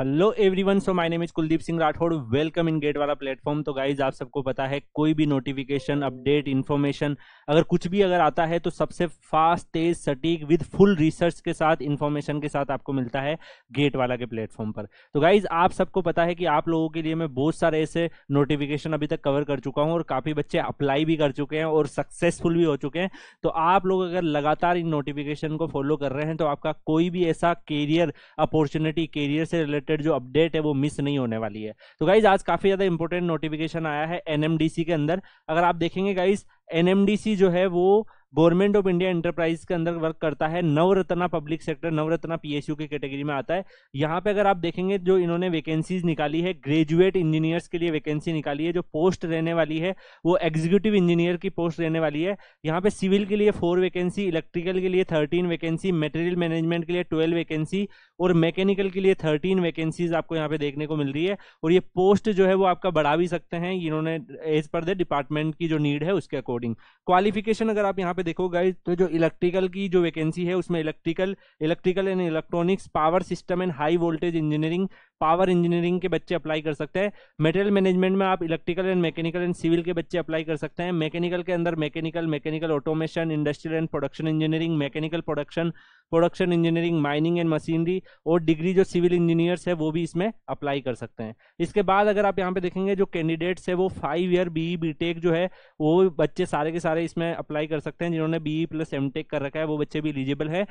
hello everyone so my name is Kuldeep Singh Rathore welcome in GATE वाला platform तो guys आप सबको पता है कोई भी नोटिफिकेशन अपडेट इन्फॉर्मेशन अगर कुछ भी अगर आता है तो सबसे फास्ट तेज सटीक विद फुल रिसर्च के साथ इन्फॉर्मेशन के साथ आपको मिलता है गेट वाला के प्लेटफॉर्म पर तो गाइज आप सबको पता है कि आप लोगों के लिए मैं बहुत सारे ऐसे नोटिफिकेशन अभी तक कवर कर चुका हूँ और काफ़ी बच्चे अप्लाई भी कर चुके हैं और सक्सेसफुल भी हो चुके हैं तो आप लोग अगर लगातार इन नोटिफिकेशन को फॉलो कर रहे हैं तो आपका कोई भी ऐसा केरियर अपॉर्चुनिटी कैरियर से रिलेटेड रिलेटेड जो अपडेट है वो मिस नहीं होने वाली है तो गाइज आज काफी ज्यादा इंपॉर्टेंट नोटिफिकेशन आया है एनएमडीसी के अंदर अगर आप देखेंगे गाइज एनएमडीसी जो है वो गवर्नमेंट ऑफ इंडिया एंटरप्राइज के अंदर वर्क करता है Navratna public sector Navratna PSU के कैटेगरी में आता है यहाँ पे अगर आप देखेंगे जो इन्होंने वैकेंसीज निकाली है ग्रेजुएट इंजीनियर्स के लिए वैकेंसी निकाली है जो पोस्ट रहने वाली है वो एग्जीक्यूटिव इंजीनियर की पोस्ट रहने वाली है यहाँ पे सिविल के लिए फोर वैकेंसी इलेक्ट्रिकल के लिए थर्टीन वैकेंसी मटेरियल मैनेजमेंट के लिए ट्वेल्व वैकेंसी और मैकेनिकल के लिए थर्टीन वैकेंसीज आपको यहाँ पे देखने को मिल रही है और ये पोस्ट जो है वो आपका बढ़ा भी सकते हैं इन्होंने एज पर द डिपार्टमेंट की जो नीड है उसके अकॉर्डिंग क्वालिफिकेशन अगर आप यहाँ पे देखो गाइज तो जो इलेक्ट्रिकल की जो वैकेंसी है उसमें electrical electrical and electronics power system and high voltage engineering power engineering के बच्चे अप्लाई कर सकते हैं मेटेरियल मैनेजमेंट में आप electrical and mechanical and civil के बच्चे अप्लाई कर सकते हैं मैकेनिकल के अंदर mechanical mechanical automation industrial and production engineering mechanical production production engineering mining and machinery और डिग्री जो सिविल इंजीनियर्स है वो भी इसमें अप्लाई कर सकते हैं इसके बाद अगर आप यहाँ पे देखेंगे जो कैंडिडेट्स है वो five year B B tech जो है वो बच्चे सारे के सारे इसमें अप्लाई कर सकते हैं जिन्होंने बी प्लस एम टेक कर रखा है वो बच्चे भी एलिजिबल है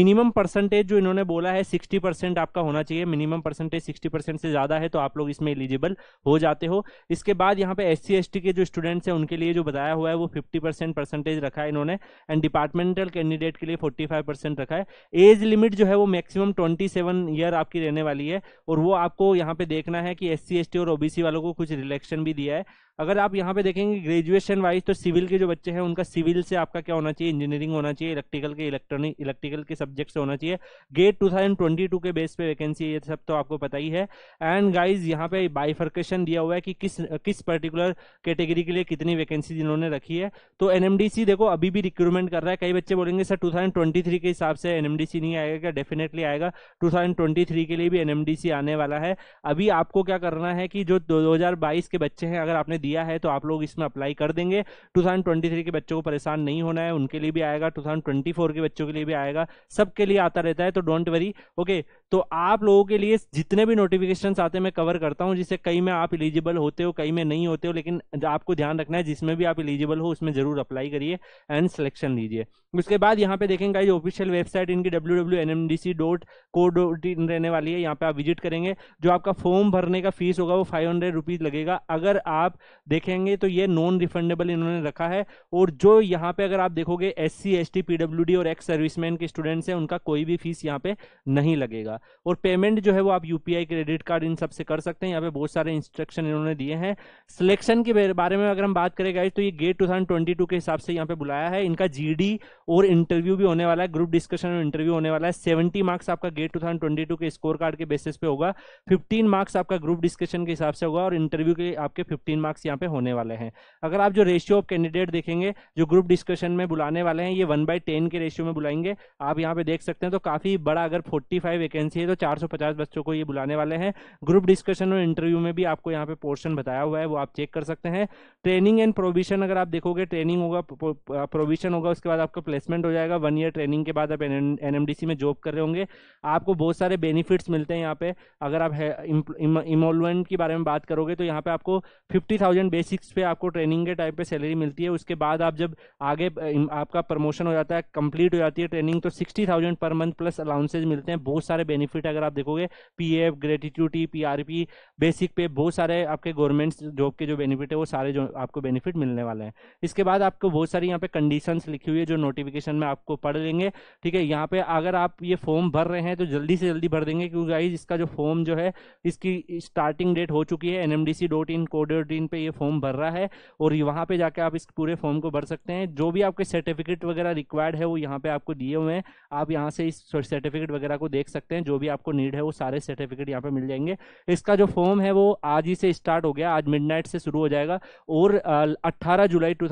मिनिमम परसेंटेज जो इन्होंने बोला है सिक्सटी आपका होना चाहिए मिनिमम परसेंटेज सिक्सटी परसेंट से ज़्यादा है तो आप लोग इसमें एलिजिबल हो जाते हो इसके बाद यहाँ पे एस सी के जो स्टूडेंट्स हैं उनके लिए जो बताया हुआ है वो फिफ्टी परसेंट परसेंटेज रखा है इन्होंने एंड डिपार्टमेंटल कैंडिडेट के लिए फोर्टी फाइव परसेंट रखा है एज लिमिट जो है वो मैक्सिमम ट्वेंटी सेवन ईयर आपकी रहने वाली है और वो आपको यहाँ पे देखना है कि एस सी और ओबीसी वालों को कुछ रिलेक्शन भी दिया है अगर आप यहाँ पे देखेंगे ग्रेजुएशन वाइज तो सिविल के जो बच्चे हैं उनका सिविल से आपका क्या होना चाहिए इंजीनियरिंग होना चाहिए इलेक्ट्रिकल के इलेक्ट्रॉनिक इलेक्ट्रिकल के सब्जेक्ट से होना चाहिए गेट 2022 के बेस पे वैकेंसी ये सब तो आपको पता ही आई है एंड गाइज यहाँ पे बाइफर्केशन दिया हुआ है कि किस किस पर्टिकुलर कैटेगरी के लिए कितनी वैकेंसी इन्होंने रखी है तो एनएमडीसी देखो अभी भी रिक्रूटमेंट कर रहा है कई बच्चे बोलेंगे सर टू के हिसाब से एनएमडीसी नहीं आएगा क्या डेफिनेटली आएगा टू के लिए भी एनएमडीसी आने वाला है अभी आपको क्या करना है कि जो दो के बच्चे हैं अगर आपने दिया है तो आप लोग इसमें अप्लाई कर देंगे टू के बच्चों को परेशान नहीं होना है उनके लिए भी आएगा टू के बच्चों के लिए भी आएगा सबके लिए आता रहता है तो डोंट वरी ओके तो आप लोगों के लिए जितने भी नोटिफिकेशन आते हैं मैं कवर करता हूँ जिससे कई में आप इलिजिबल होते हो कई में नहीं होते हो लेकिन आपको ध्यान रखना है जिसमें भी आप इलिजिबल हो उसमें जरूर अप्लाई करिए एंड सिलेक्शन लीजिए उसके बाद यहाँ पे देखेंगे ये ऑफिशियल वेबसाइट इनकी W W N M D C dot co dot in रहने वाली है यहाँ पे आप विजिट करेंगे जो आपका फॉर्म भरने का फीस होगा वो फाइव हंड्रेड रुपीज़ लगेगा अगर आप देखेंगे तो ये नॉन रिफंडेबल इन्होंने रखा है और जो यहाँ पे अगर आप देखोगे S C S T P W D और एक्स सर्विसमैन के स्टूडेंट्स हैं उनका कोई भी फीस यहाँ पे नहीं लगेगा और पेमेंट जो है वो आप यूपीआई क्रेडिट कार्ड इन सबसे कर सकते हैं यहाँ पे बहुत सारे इंस्ट्रक्शन इन्होंने दिए हैं सिलेक्शन के बारे में अगर हम बात करें गाइज तो ये GATE two thousand twenty two के हिसाब से यहाँ पे बुलाया है इनका जी और इंटरव्यू भी होने वाला है ग्रुप डिस्कशन और इंटरव्यू होने वाला है सेवेंटी मार्क्स आपका GATE two thousand twenty two के स्कोर कार्ड के बेसिस पे होगा फिफ्टीन मार्क्स आपका ग्रुप डिस्कशन के हिसाब से होगा और इंटरव्यू के आपके फिफ्टीन मार्क्स यहाँ पे होने वाले हैं अगर आप जो रेशियो ऑफ कैंडिडेट देखेंगे जो ग्रुप डिस्कशन में बुलाने वाले हैं ये वन बाई के रेशियो में बुलाएंगे आप यहाँ पे देख सकते हैं तो काफी बड़ा अगर फोर्टी फाइव वैकेंसी वैकेंसी है तो 450 बच्चों को ये बुलाने वाले हैं ग्रुप डिस्कशन और इंटरव्यू में भी आपको यहाँ पे पोर्शन बताया हुआ है वो आप चेक कर सकते हैं ट्रेनिंग एंड प्रोविजन अगर आप देखोगे ट्रेनिंग होगा प्रोविजन होगा उसके बाद आपका प्लेसमेंट हो जाएगा वन ईयर ट्रेनिंग के बाद आप एन में जॉब कर रहे होंगे आपको बहुत सारे बेनिफिट्स मिलते हैं यहाँ पे अगर आप इमोलमेंट के बारे में बात करोगे तो यहाँ पे आपको फिफ्टी बेसिक्स पे आपको ट्रेनिंग के टाइप पे सैलरी मिलती है उसके बाद आप जब आगे आपका प्रमोशन हो जाता है कंप्लीट हो जाती है ट्रेनिंग तो sixty thousand per month plus allowances मिलते हैं बहुत सारे बेनिफिट अगर आप देखोगे P F gratuity P R P basic pay बहुत सारे आपके गवर्नमेंट जॉब के जो बेनिफिट है वो सारे जो आपको बेनिफिट मिलने वाले हैं इसके बाद आपको बहुत सारी यहाँ पे कंडीशन लिखी हुई है जो नोटिफिकेशन में आपको पढ़ लेंगे ठीक है यहाँ पे अगर आप ये फॉर्म भर रहे हैं तो जल्दी से जल्दी भर देंगे क्योंकि गाइज इसका जो फॉर्म जो है इसकी स्टार्टिंग डेट हो चुकी है N M D C dot in code dot in पर फॉर्म भर रहा है और वहाँ पे जाके आप इस पूरे फॉर्म को भर सकते हैं जो भी आपके सर्टिफिकेट वगैरह रिक्वायर्ड है वो यहाँ पे आपको दिए हुए हैं आप यहाँ से इस सर्टिफिकेट वगैरह को देख सकते हैं हैं जो भी आपको नीड है वो सारे सर्टिफिकेट यहाँ पे मिल जाएंगे इसका जो फॉर्म है वो आज ही से स्टार्ट हो गया आज मिडनाइट से शुरू हो जाएगा और अट्ठारह जुलाई टू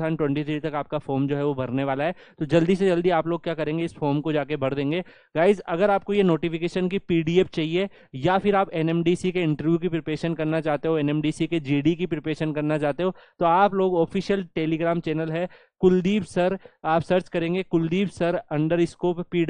तक आपका फॉर्म जो है वो भरने वाला है तो जल्दी से जल्दी आप लोग क्या करेंगे इस फॉर्म को जाके भर देंगे गाइज अगर आपको ये नोटिफिकेशन की पी चाहिए या फिर आप एन के इंटरव्यू की प्रिपेशन करना चाहते हो एन के जी की प्रिपेशन करना चाहते हो तो आप लोग ऑफिशियल टेलीग्राम चैनल है कुलदीप सर आप सर्च करेंगे Kuldeep sir underscore P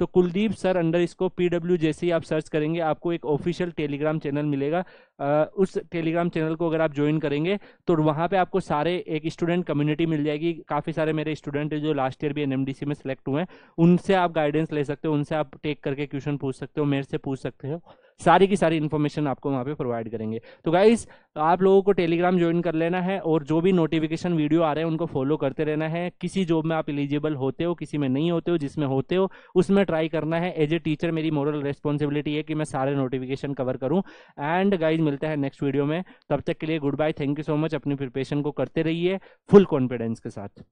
तो Kuldeep sir underscore P जैसे ही आप सर्च करेंगे आपको एक ऑफिशियल टेलीग्राम चैनल मिलेगा आ, उस टेलीग्राम चैनल को अगर आप ज्वाइन करेंगे तो वहाँ पे आपको सारे एक स्टूडेंट कम्युनिटी मिल जाएगी काफ़ी सारे मेरे स्टूडेंट हैं जो लास्ट ईयर भी एन में सेलेक्ट हुए हैं उनसे आप गाइडेंस ले सकते हो उनसे आप टेक करके क्वेश्चन पूछ सकते हो मेरे से पूछ सकते हो सारी की सारी इन्फॉर्मेशन आपको वहाँ पे प्रोवाइड करेंगे तो गाइज आप लोगों को टेलीग्राम ज्वाइन कर लेना है और जो भी नोटिफिकेशन वीडियो आ रहे हैं उनको फॉलो करते रहना है किसी जॉब में आप एलिजिबल होते हो किसी में नहीं होते हो जिसमें होते हो उसमें ट्राई करना है एज ए टीचर मेरी मॉरल रेस्पॉन्सिबिलिटी है कि मैं सारे नोटिफिकेशन कवर करूँ एंड गाइज मिलता है नेक्स्ट वीडियो में तब तक के लिए good bye thank you so much अपनी प्रिपरेशन को करते रहिए फुल कॉन्फिडेंस के साथ